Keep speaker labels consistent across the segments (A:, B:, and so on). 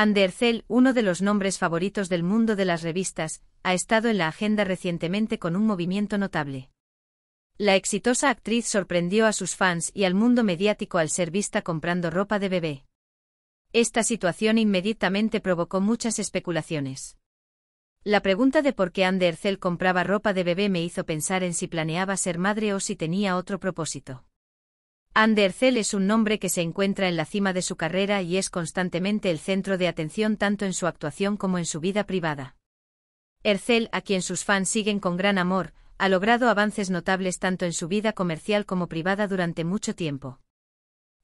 A: Andercel, uno de los nombres favoritos del mundo de las revistas, ha estado en la agenda recientemente con un movimiento notable. La exitosa actriz sorprendió a sus fans y al mundo mediático al ser vista comprando ropa de bebé. Esta situación inmediatamente provocó muchas especulaciones. La pregunta de por qué Andercel compraba ropa de bebé me hizo pensar en si planeaba ser madre o si tenía otro propósito. Ercel es un nombre que se encuentra en la cima de su carrera y es constantemente el centro de atención tanto en su actuación como en su vida privada. Ercel, a quien sus fans siguen con gran amor, ha logrado avances notables tanto en su vida comercial como privada durante mucho tiempo.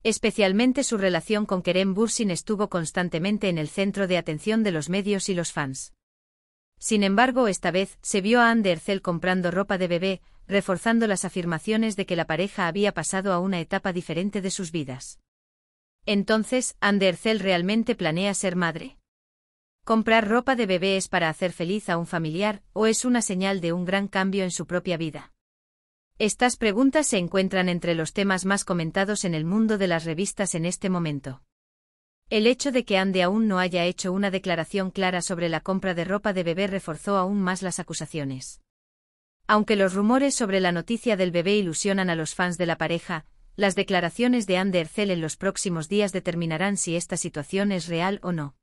A: Especialmente su relación con Kerem Bursin estuvo constantemente en el centro de atención de los medios y los fans. Sin embargo, esta vez se vio a Anderzel comprando ropa de bebé, reforzando las afirmaciones de que la pareja había pasado a una etapa diferente de sus vidas. Entonces, Andercel realmente planea ser madre. Comprar ropa de bebé es para hacer feliz a un familiar, o es una señal de un gran cambio en su propia vida. Estas preguntas se encuentran entre los temas más comentados en el mundo de las revistas en este momento. El hecho de que Ande aún no haya hecho una declaración clara sobre la compra de ropa de bebé reforzó aún más las acusaciones. Aunque los rumores sobre la noticia del bebé ilusionan a los fans de la pareja, las declaraciones de Ande Ercel en los próximos días determinarán si esta situación es real o no.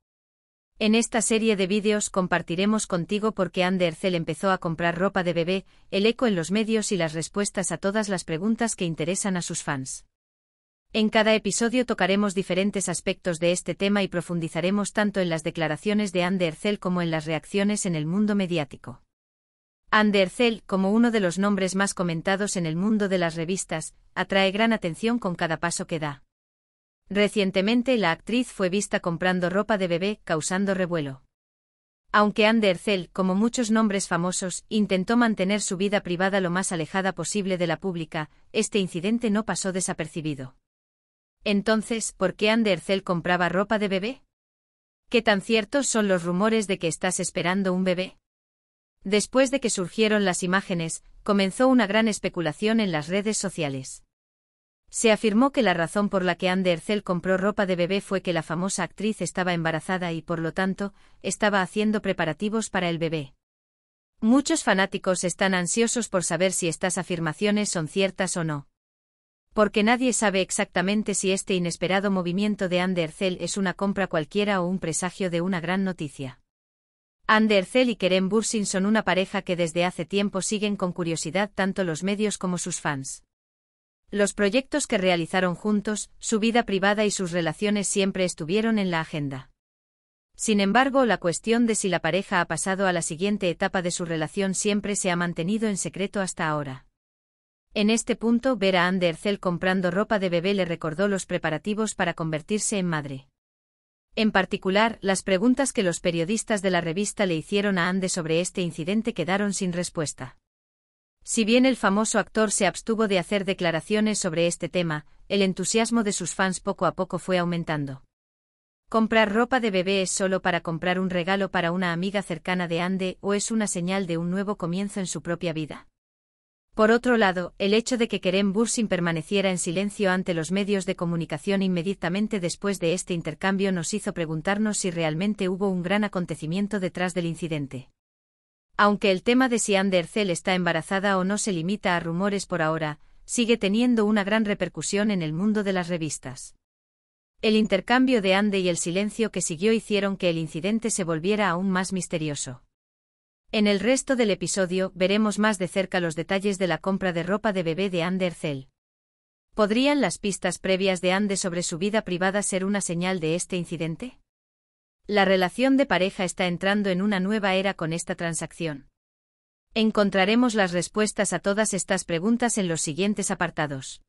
A: En esta serie de vídeos compartiremos contigo por qué Ande Ercel empezó a comprar ropa de bebé, el eco en los medios y las respuestas a todas las preguntas que interesan a sus fans. En cada episodio tocaremos diferentes aspectos de este tema y profundizaremos tanto en las declaraciones de Ander como en las reacciones en el mundo mediático. Ander como uno de los nombres más comentados en el mundo de las revistas, atrae gran atención con cada paso que da. Recientemente la actriz fue vista comprando ropa de bebé, causando revuelo. Aunque Ander como muchos nombres famosos, intentó mantener su vida privada lo más alejada posible de la pública, este incidente no pasó desapercibido. Entonces, ¿por qué Andercel compraba ropa de bebé? ¿Qué tan ciertos son los rumores de que estás esperando un bebé? Después de que surgieron las imágenes, comenzó una gran especulación en las redes sociales. Se afirmó que la razón por la que Anne Ercel compró ropa de bebé fue que la famosa actriz estaba embarazada y por lo tanto, estaba haciendo preparativos para el bebé. Muchos fanáticos están ansiosos por saber si estas afirmaciones son ciertas o no. Porque nadie sabe exactamente si este inesperado movimiento de Andercel es una compra cualquiera o un presagio de una gran noticia. Andercel y Kerem Bursin son una pareja que desde hace tiempo siguen con curiosidad tanto los medios como sus fans. Los proyectos que realizaron juntos, su vida privada y sus relaciones siempre estuvieron en la agenda. Sin embargo, la cuestión de si la pareja ha pasado a la siguiente etapa de su relación siempre se ha mantenido en secreto hasta ahora. En este punto, ver a Andercel comprando ropa de bebé le recordó los preparativos para convertirse en madre. En particular, las preguntas que los periodistas de la revista le hicieron a Ande sobre este incidente quedaron sin respuesta. Si bien el famoso actor se abstuvo de hacer declaraciones sobre este tema, el entusiasmo de sus fans poco a poco fue aumentando. Comprar ropa de bebé es solo para comprar un regalo para una amiga cercana de Ande o es una señal de un nuevo comienzo en su propia vida. Por otro lado, el hecho de que Kerem Bursin permaneciera en silencio ante los medios de comunicación inmediatamente después de este intercambio nos hizo preguntarnos si realmente hubo un gran acontecimiento detrás del incidente. Aunque el tema de si Anne Ercel está embarazada o no se limita a rumores por ahora, sigue teniendo una gran repercusión en el mundo de las revistas. El intercambio de Ande y el silencio que siguió hicieron que el incidente se volviera aún más misterioso. En el resto del episodio veremos más de cerca los detalles de la compra de ropa de bebé de Ander ¿Podrían las pistas previas de Ande sobre su vida privada ser una señal de este incidente? La relación de pareja está entrando en una nueva era con esta transacción. Encontraremos las respuestas a todas estas preguntas en los siguientes apartados.